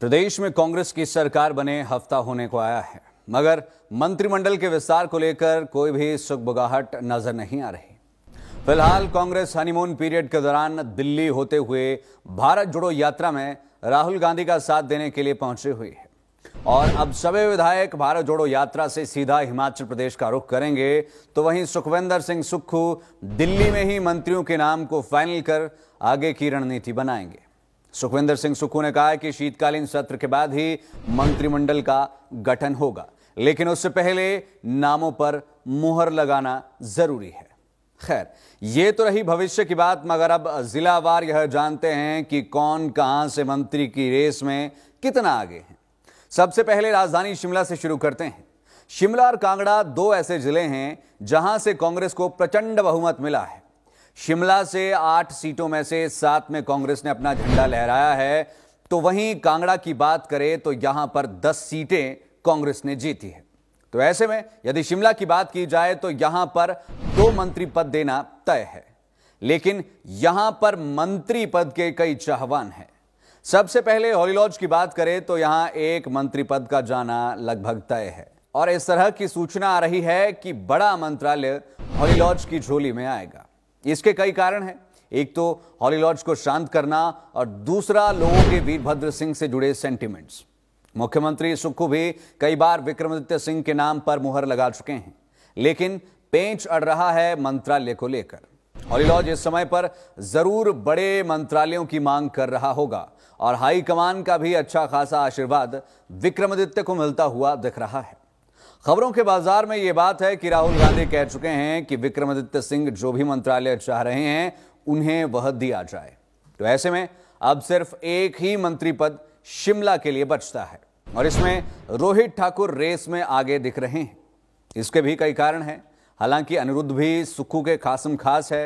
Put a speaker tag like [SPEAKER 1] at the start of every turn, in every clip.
[SPEAKER 1] प्रदेश में कांग्रेस की सरकार बने हफ्ता होने को आया है मगर मंत्रिमंडल के विस्तार को लेकर कोई भी सुखबुगाहट नजर नहीं आ रही फिलहाल कांग्रेस हनीमून पीरियड के दौरान दिल्ली होते हुए भारत जोड़ो यात्रा में राहुल गांधी का साथ देने के लिए पहुंची हुई है और अब सभी विधायक भारत जोड़ो यात्रा से सीधा हिमाचल प्रदेश का रुख करेंगे तो वहीं सुखविंदर सिंह सुक्खू दिल्ली में ही मंत्रियों के नाम को फाइनल कर आगे की रणनीति बनाएंगे सुखविंदर सिंह सुक्खू ने कहा है कि शीतकालीन सत्र के बाद ही मंत्रिमंडल का गठन होगा लेकिन उससे पहले नामों पर मुहर लगाना जरूरी है खैर ये तो रही भविष्य की बात मगर अब जिलावार यह जानते हैं कि कौन कहां से मंत्री की रेस में कितना आगे है सबसे पहले राजधानी शिमला से शुरू करते हैं शिमला और कांगड़ा दो ऐसे जिले हैं जहां से कांग्रेस को प्रचंड बहुमत मिला है शिमला से आठ सीटों में से सात में कांग्रेस ने अपना झंडा लहराया है तो वहीं कांगड़ा की बात करें तो यहां पर दस सीटें कांग्रेस ने जीती है तो ऐसे में यदि शिमला की बात की जाए तो यहां पर दो मंत्री पद देना तय है लेकिन यहां पर मंत्री पद के कई चाहवान हैं सबसे पहले हॉलीलॉज की बात करें तो यहां एक मंत्री पद का जाना लगभग तय है और इस तरह की सूचना आ रही है कि बड़ा मंत्रालय हॉलीलॉज की झोली में आएगा इसके कई कारण हैं एक तो हॉली लॉज को शांत करना और दूसरा लोगों के वीरभद्र सिंह से जुड़े सेंटिमेंट्स मुख्यमंत्री सुक्खू भी कई बार विक्रमादित्य सिंह के नाम पर मुहर लगा चुके हैं लेकिन पेंच अड़ रहा है मंत्रालय को लेकर हॉलीलॉज इस समय पर जरूर बड़े मंत्रालयों की मांग कर रहा होगा और हाईकमान का भी अच्छा खासा आशीर्वाद विक्रमादित्य को मिलता हुआ दिख रहा है खबरों के बाजार में यह बात है कि राहुल गांधी कह चुके हैं कि विक्रमादित्य सिंह जो भी मंत्रालय चाह रहे हैं उन्हें वह दिया जाए तो ऐसे में अब सिर्फ एक ही मंत्री पद शिमला के लिए बचता है और इसमें रोहित ठाकुर रेस में आगे दिख रहे हैं इसके भी कई कारण हैं हालांकि अनिरुद्ध भी सुक्खू के खासम खास है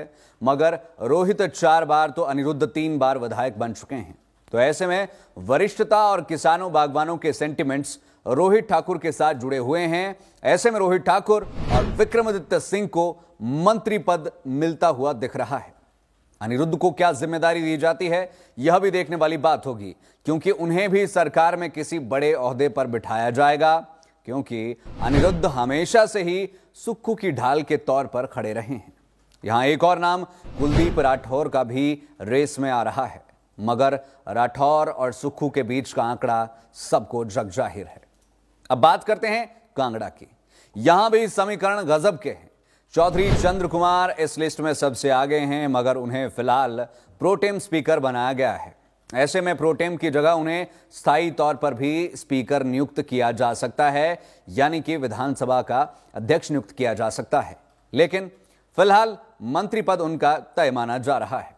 [SPEAKER 1] मगर रोहित चार बार तो अनिरुद्ध तीन बार विधायक बन चुके हैं तो ऐसे में वरिष्ठता और किसानों बागवानों के सेंटिमेंट्स रोहित ठाकुर के साथ जुड़े हुए हैं ऐसे में रोहित ठाकुर और विक्रमादित्य सिंह को मंत्री पद मिलता हुआ दिख रहा है अनिरुद्ध को क्या जिम्मेदारी दी जाती है यह भी देखने वाली बात होगी क्योंकि उन्हें भी सरकार में किसी बड़े अहदे पर बिठाया जाएगा क्योंकि अनिरुद्ध हमेशा से ही सुक्खू की ढाल के तौर पर खड़े रहे हैं यहां एक और नाम कुलदीप राठौर का भी रेस में आ रहा है मगर राठौर और सुक्खू के बीच का आंकड़ा सबको जग जाहिर है अब बात करते हैं कांगड़ा की यहां भी समीकरण गजब के हैं चौधरी चंद्र कुमार इस लिस्ट में सबसे आगे हैं मगर उन्हें फिलहाल प्रोटेम स्पीकर बनाया गया है ऐसे में प्रोटेम की जगह उन्हें स्थायी तौर पर भी स्पीकर नियुक्त किया जा सकता है यानी कि विधानसभा का अध्यक्ष नियुक्त किया जा सकता है लेकिन फिलहाल मंत्री पद उनका तय माना जा रहा है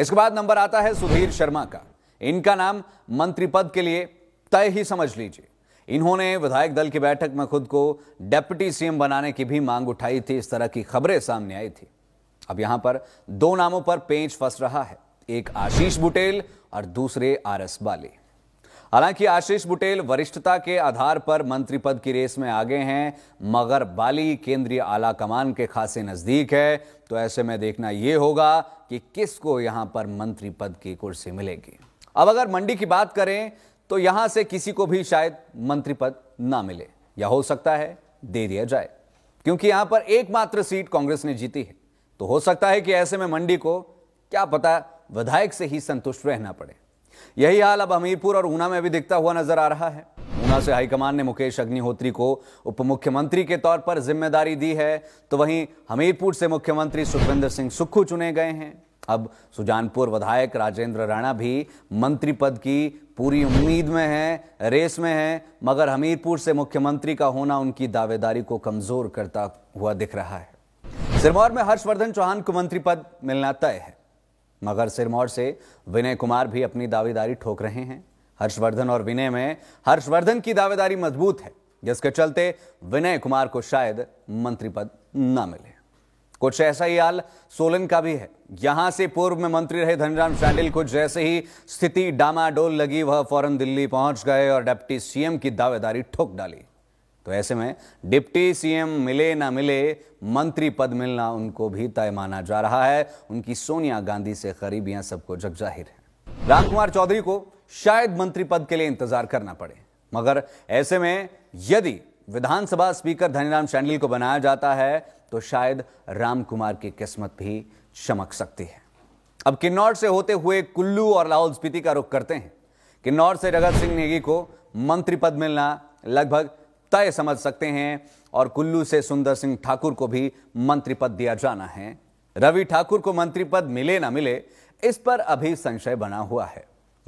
[SPEAKER 1] इसके बाद नंबर आता है सुधीर शर्मा का इनका नाम मंत्री पद के लिए तय ही समझ लीजिए इन्होंने विधायक दल की बैठक में खुद को डेप्यूटी सीएम बनाने की भी मांग उठाई थी इस तरह की खबरें सामने आई थी अब यहां पर दो नामों पर पेंच फंस रहा है एक आशीष बुटेल और दूसरे आर एस बाली हालांकि आशीष बुटेल वरिष्ठता के आधार पर मंत्री पद की रेस में आगे हैं मगर बाली केंद्रीय आला कमान के खासे नजदीक है तो ऐसे में देखना यह होगा कि किसको यहां पर मंत्री पद की कुर्सी मिलेगी अब अगर मंडी की बात करें तो यहां से किसी को भी शायद मंत्री पद ना मिले या हो सकता है दे दिया जाए क्योंकि यहां पर एकमात्र सीट कांग्रेस ने जीती है तो हो सकता है कि ऐसे में मंडी को क्या पता विधायक से ही संतुष्ट रहना पड़े यही हाल अब हमीरपुर और ऊना में भी दिखता हुआ नजर आ रहा है ऊना से हाईकमान ने मुकेश अग्निहोत्री को उप मुख्यमंत्री के तौर पर जिम्मेदारी दी है तो वहीं हमीरपुर से मुख्यमंत्री सुखविंदर सिंह सुक्खू चुने गए हैं अब सुजानपुर विधायक राजेंद्र राणा भी मंत्री पद की पूरी उम्मीद में हैं रेस में हैं मगर हमीरपुर से मुख्यमंत्री का होना उनकी दावेदारी को कमजोर करता हुआ दिख रहा है सिरमौर में हर्षवर्धन चौहान को मंत्री पद मिलना तय है मगर सिरमौर से विनय कुमार भी अपनी दावेदारी ठोक रहे हैं हर्षवर्धन और विनय में हर्षवर्धन की दावेदारी मजबूत है जिसके चलते विनय कुमार को शायद मंत्री पद न मिले कुछ ऐसा ही हाल सोलन का भी है यहां से पूर्व में मंत्री रहे धनीराम शांडिल को जैसे ही स्थिति डामाडोल लगी वह फौरन दिल्ली पहुंच गए और डिप्टी सीएम की दावेदारी ठोक डाली तो ऐसे में डिप्टी सीएम मिले ना मिले मंत्री पद मिलना उनको भी तय माना जा रहा है उनकी सोनिया गांधी से करीबियां सबको जग जाहिर है रामकुमार चौधरी को शायद मंत्री पद के लिए इंतजार करना पड़े मगर ऐसे में यदि विधानसभा स्पीकर धनीराम शांडिल को बनाया जाता है तो शायद राम कुमार की किस्मत भी चमक सकती है अब किन्नौर से होते हुए कुल्लू और लाहौल स्पीति का रुख करते हैं किन्नौर से जगत सिंह नेगी को मंत्री पद मिलना लगभग तय समझ सकते हैं और कुल्लू से सुंदर सिंह ठाकुर को भी मंत्री पद दिया जाना है रवि ठाकुर को मंत्री पद मिले ना मिले इस पर अभी संशय बना हुआ है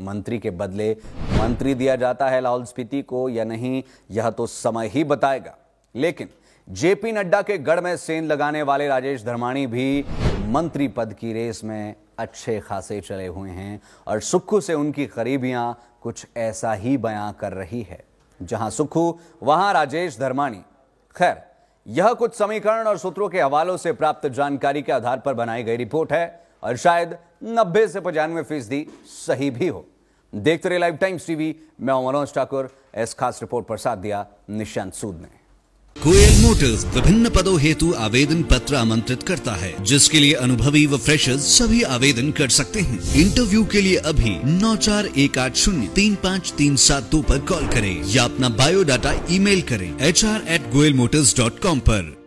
[SPEAKER 1] मंत्री के बदले मंत्री दिया जाता है लाहौल स्पीति को या नहीं यह तो समय ही बताएगा लेकिन जेपी नड्डा के गढ़ में सेंध लगाने वाले राजेश धर्माणी भी मंत्री पद की रेस में अच्छे खासे चले हुए हैं और सुक्खू से उनकी करीबियां कुछ ऐसा ही बयां कर रही है जहां सुक्खू वहां राजेश धर्माणी खैर यह कुछ समीकरण और सूत्रों के हवालों से प्राप्त जानकारी के आधार पर बनाई गई रिपोर्ट है और शायद 90 से पचानवे फीसदी सही भी हो देखते रहे लाइव टाइम्स टीवी मैं मनोज ठाकुर इस खास रिपोर्ट पर साथ दिया निशांत सूद ने कोयल मोटर्स विभिन्न पदों हेतु आवेदन पत्र आमंत्रित करता है जिसके लिए अनुभवी व फ्रेशर्स सभी आवेदन कर सकते हैं इंटरव्यू के लिए अभी नौ चार एक आठ शून्य तीन पाँच तीन सात दो आरोप कॉल करें या अपना बायोडाटा ईमेल करें H R at Goyal motors dot com आरोप